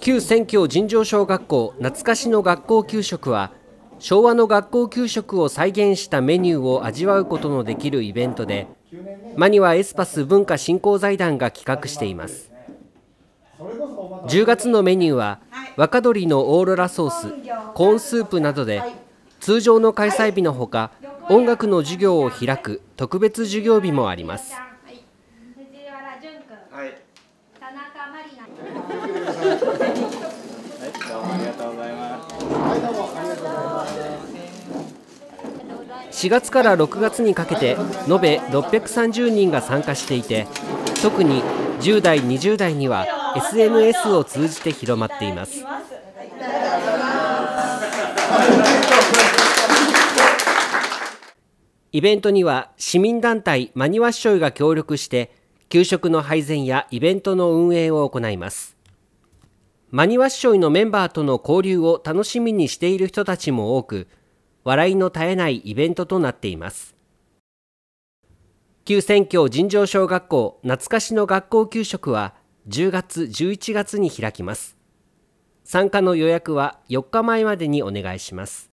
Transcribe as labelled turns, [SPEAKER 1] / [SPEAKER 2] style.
[SPEAKER 1] 旧選挙尋常小学校懐かしの学校給食は昭和の学校給食を再現したメニューを味わうことのできるイベントでマニはエスパス文化振興財団が企画しています10月のメニューは若鶏のオーロラソースコーンスープなどで通常の開催日のほか音楽の授業を開く特別授業日もあります。4月から6月にかけて延べ630人が参加していて特に10代20代には SNS を通じて広まっていますイベントには市民団体マニワッショイが協力して給食の配膳やイベントの運営を行いますマニワッショイのメンバーとの交流を楽しみにしている人たちも多く笑いの絶えないイベントとなっています。旧選挙尋常小学校懐かしの学校給食は10月11月に開きます。参加の予約は4日前までにお願いします。